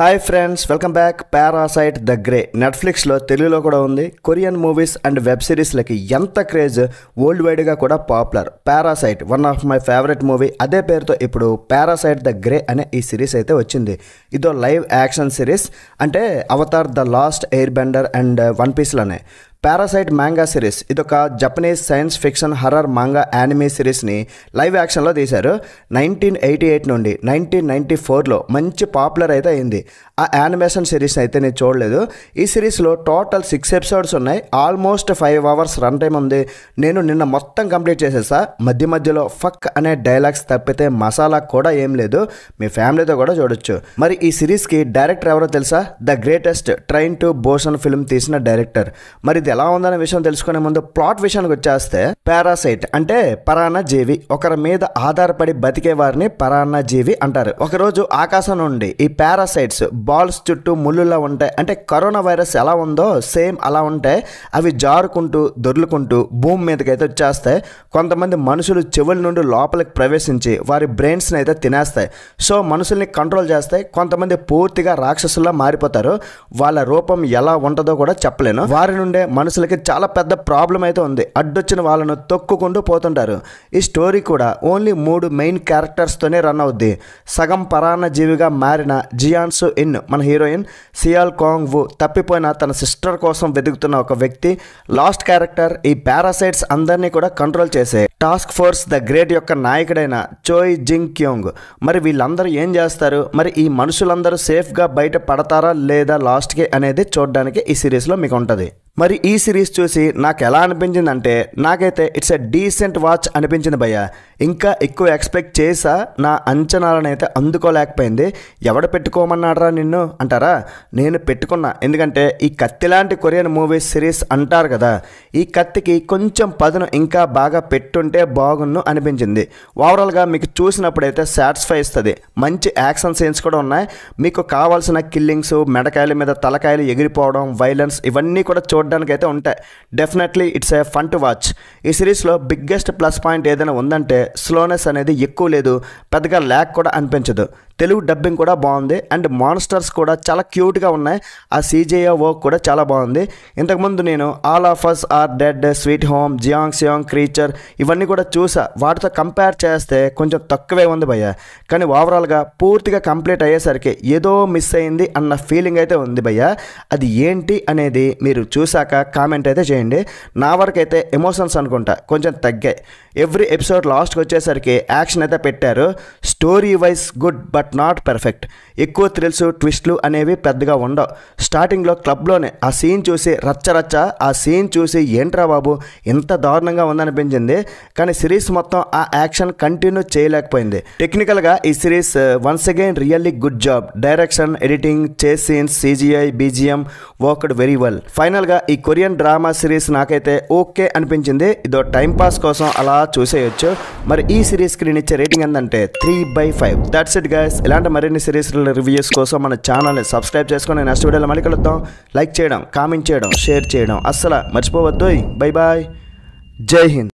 hi friends welcome back Parasite the grey నెట్ఫ్లిక్స్లో తెలుగులో కూడా ఉంది కొరియన్ మూవీస్ అండ్ వెబ్ సిరీస్లకి ఎంత క్రేజ్ వరల్డ్ వైడ్గా కూడా popular Parasite one of my favourite movie అదే పేరుతో ఇప్పుడు పారాసైట్ ద గ్రే అనే ఈ సిరీస్ అయితే వచ్చింది ఇదో లైవ్ యాక్షన్ సిరీస్ అంటే Avatar the last airbender and one పీస్లోనే పారాసైట్ మ్యాంగా సిరీస్ ఇదొక Japanese science fiction horror manga anime సిరీస్ని లైవ్ యాక్షన్లో తీశారు నైన్టీన్ ఎయిటీ ఎయిట్ నుండి నైన్టీన్ నైన్టీ ఫోర్లో మంచి పాపులర్ అయితే అయింది ఆ యానిమేషన్ సిరీస్ అయితే నేను చూడలేదు ఈ సిరీస్లో టోటల్ సిక్స్ ఎపిసోడ్స్ ఉన్నాయి almost five hours run time ఉంది నేను నిన్న మొత్తం కంప్లీట్ చేసేసా మధ్య మధ్యలో ఫక్ అనే డైలాగ్స్ తప్పితే మసాలా కూడా ఏం లేదు మీ ఫ్యామిలీతో కూడా చూడొచ్చు మరి ఈ సిరీస్కి డైరెక్టర్ ఎవరో తెలుసా the greatest train to Busan film తీసిన డైరెక్టర్ మరి ఎలా ఉందనే విషయం తెలుసుకునే ముందు ప్లాట్ విషయానికి వచ్చేస్తే పారాసైట్ అంటే పరాన్న జీవి ఒకరి మీద ఆధారపడి బతికే వారిని పరాన్న జీవి అంటారు ఒకరోజు ఆకాశం నుండి ఈ పారాసైట్స్ బాల్స్ చుట్టూ ముళ్ళులా ఉంటాయి అంటే కరోనా వైరస్ ఎలా ఉందో సేమ్ అలా ఉంటాయి అవి జారుకుంటూ దొర్లుకుంటూ భూమి మీదకైతే వచ్చేస్తాయి కొంతమంది మనుషులు చెవుల నుండి లోపలికి ప్రవేశించి వారి బ్రెయిన్స్ని అయితే తినేస్తాయి సో మనుషుల్ని కంట్రోల్ చేస్తాయి కొంతమంది పూర్తిగా రాక్షసుల్లా మారిపోతారు వాళ్ళ రూపం ఎలా ఉంటుందో కూడా చెప్పలేను వారి నుండే మనుషులకి చాలా పెద్ద ప్రాబ్లం అయితే ఉంది అడ్డొచ్చిన వాళ్ళను తొక్కుకుంటూ పోతుంటారు ఈ స్టోరీ కూడా ఓన్లీ మూడు మెయిన్ క్యారెక్టర్స్తోనే రన్ అవుద్ది సగం పరాన్న జీవిగా మారిన జియాన్సు ఇన్ మన హీరోయిన్ సియాల్ కాంగ్ వు తప్పిపోయిన తన సిస్టర్ కోసం వెతుకుతున్న ఒక వ్యక్తి లాస్ట్ క్యారెక్టర్ ఈ పారాసైట్స్ అందరినీ కూడా కంట్రోల్ చేసే టాస్క్ ఫోర్స్ ద గ్రేట్ యొక్క నాయకుడైన చోయ్ జింగ్ క్యోంగ్ మరి వీళ్ళందరూ ఏం చేస్తారు మరి ఈ మనుషులందరూ సేఫ్గా బయట పడతారా లేదా లాస్ట్కి అనేది చూడడానికి ఈ సిరీస్లో మీకు ఉంటుంది మరి ఈ సిరీస్ చూసి నాకు ఎలా అనిపించిందంటే నాకైతే ఇట్స్ ఎ డీసెంట్ వాచ్ అనిపించింది భయ్య ఇంకా ఎక్కువ ఎక్స్పెక్ట్ చేసా నా అంచనాలనైతే అందుకోలేకపోయింది ఎవడు పెట్టుకోమన్నాడరా నిన్ను అంటారా నేను పెట్టుకున్నా ఎందుకంటే ఈ కత్తి లాంటి కొరియన్ మూవీస్ సిరీస్ అంటారు కదా ఈ కత్తికి కొంచెం పదును ఇంకా బాగా పెట్టు ఉంటే బాగున్ను అనిపించింది ఓవరాల్గా మీకు చూసినప్పుడైతే సాటిస్ఫై ఇస్తుంది మంచి యాక్షన్ సీన్స్ కూడా ఉన్నాయి మీకు కావాల్సిన కిల్లింగ్స్ మెడకాయల మీద తలకాయలు ఎగిరిపోవడం వైలెన్స్ ఇవన్నీ కూడా చూడడానికి అయితే ఉంటాయి definitely it's a fun to watch ఈ సిరీస్లో బిగ్గెస్ట్ ప్లస్ పాయింట్ ఏదైనా ఉందంటే స్లోనెస్ అనేది ఎక్కువ లేదు పెద్దగా ల్యాక్ కూడా అనిపించదు తెలుగు డబ్బింగ్ కూడా బాగుంది అండ్ మాన్స్టర్స్ కూడా చాలా క్యూట్గా ఉన్నాయి ఆ సీజేఏ వర్క్ కూడా చాలా బాగుంది ఇంతకుముందు నేను all of us are dead sweet home Gyeongseong creature ఇవన్నీ అన్నీ కూడా చూసా వాటితో కంపేర్ చేస్తే కొంచెం తక్కువే ఉంది భయ్య కానీ ఓవరాల్గా పూర్తిగా కంప్లీట్ అయ్యేసరికి ఏదో మిస్ అయింది అన్న ఫీలింగ్ అయితే ఉంది భయ్య అది ఏంటి అనేది మీరు చూశాక కామెంట్ అయితే చేయండి నా వరకు అయితే ఎమోషన్స్ అనుకుంటా కొంచెం తగ్గాయి ఎవ్రీ ఎపిసోడ్ లాస్ట్కి వచ్చేసరికి యాక్షన్ అయితే పెట్టారు story wise good but not perfect ఎక్కువ థ్రిల్స్ ట్విస్ట్లు అనేవి పెద్దగా ఉండవు స్టార్టింగ్లో క్లబ్లోనే ఆ సీన్ చూసి రచ్చరచ్చ ఆ సీన్ చూసి ఏంట్రా బాబు ఎంత దారుణంగా ఉందనిపించింది కానీ సిరీస్ మొత్తం ఆ యాక్షన్ కంటిన్యూ చేయలేకపోయింది టెక్నికల్గా ఈ series once again really good job direction editing chase scenes CGI BGM worked very well ఫైనల్గా ఈ కొరియన్ డ్రామా సిరీస్ నాకైతే ఓకే అనిపించింది ఇదో టైంపాస్ కోసం అలా చూసేయచ్చు మరి ఈ సిరీస్ నేను ఇచ్చే రేటింగ్ ఏంటంటే three by five that's it guys ఇలాంటి మరిన్ని సిరీస్ రివ్యూస్ కోసం మన ని సబ్స్క్రైబ్ చేసుకొని నెక్స్ట్ వీడియోలో మళ్ళీ కలుద్దాం లైక్ చేయడం కామెంట్ చేయడం షేర్ చేయడం అస్సలు మర్చిపోవద్దు బై బాయ్ జై హింద్